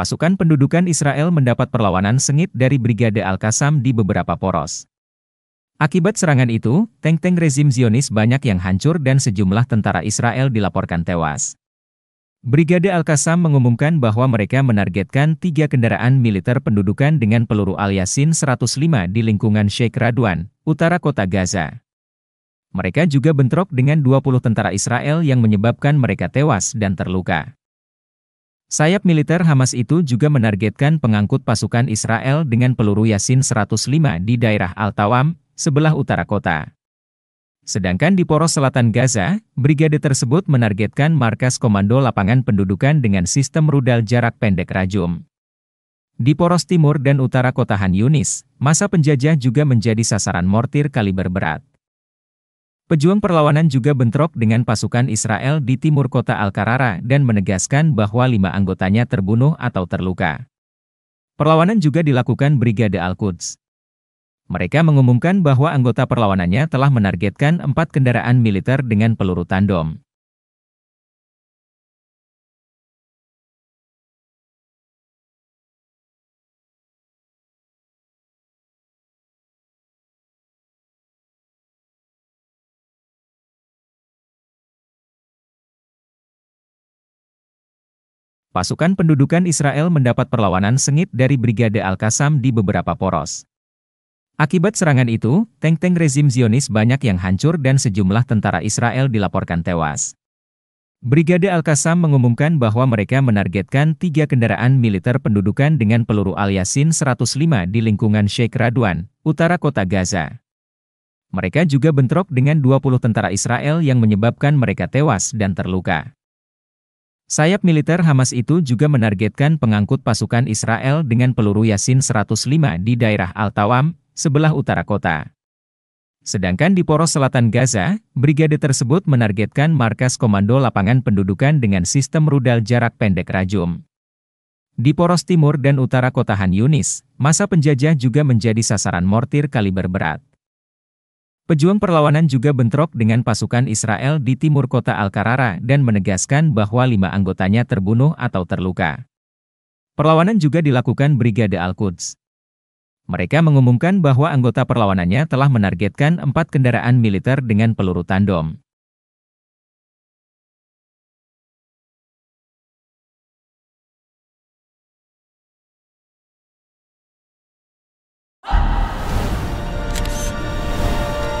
pasukan pendudukan Israel mendapat perlawanan sengit dari Brigade Al-Qassam di beberapa poros. Akibat serangan itu, tank-tank rezim Zionis banyak yang hancur dan sejumlah tentara Israel dilaporkan tewas. Brigade Al-Qassam mengumumkan bahwa mereka menargetkan tiga kendaraan militer pendudukan dengan peluru al 105 di lingkungan Sheikh Radwan, utara kota Gaza. Mereka juga bentrok dengan 20 tentara Israel yang menyebabkan mereka tewas dan terluka. Sayap militer Hamas itu juga menargetkan pengangkut pasukan Israel dengan peluru Yasin 105 di daerah Al-Tawam, sebelah utara kota. Sedangkan di poros selatan Gaza, brigade tersebut menargetkan markas komando lapangan pendudukan dengan sistem rudal jarak pendek Rajum. Di poros timur dan utara kota Han Yunis, masa penjajah juga menjadi sasaran mortir kaliber berat. Pejuang perlawanan juga bentrok dengan pasukan Israel di timur kota al Karara dan menegaskan bahwa lima anggotanya terbunuh atau terluka. Perlawanan juga dilakukan Brigade Al-Quds. Mereka mengumumkan bahwa anggota perlawanannya telah menargetkan empat kendaraan militer dengan peluru tandom. pasukan pendudukan Israel mendapat perlawanan sengit dari Brigade Al-Qassam di beberapa poros. Akibat serangan itu, tank-tank rezim Zionis banyak yang hancur dan sejumlah tentara Israel dilaporkan tewas. Brigade Al-Qassam mengumumkan bahwa mereka menargetkan tiga kendaraan militer pendudukan dengan peluru aliasin 105 di lingkungan Sheikh Radwan, utara kota Gaza. Mereka juga bentrok dengan 20 tentara Israel yang menyebabkan mereka tewas dan terluka. Sayap militer Hamas itu juga menargetkan pengangkut pasukan Israel dengan peluru Yasin 105 di daerah Al-Tawam, sebelah utara kota. Sedangkan di poros selatan Gaza, brigade tersebut menargetkan markas komando lapangan pendudukan dengan sistem rudal jarak pendek Rajum. Di poros timur dan utara kota Han Yunis, masa penjajah juga menjadi sasaran mortir kaliber berat. Pejuang perlawanan juga bentrok dengan pasukan Israel di timur kota al Karara dan menegaskan bahwa lima anggotanya terbunuh atau terluka. Perlawanan juga dilakukan Brigade Al-Quds. Mereka mengumumkan bahwa anggota perlawanannya telah menargetkan empat kendaraan militer dengan peluru tandom.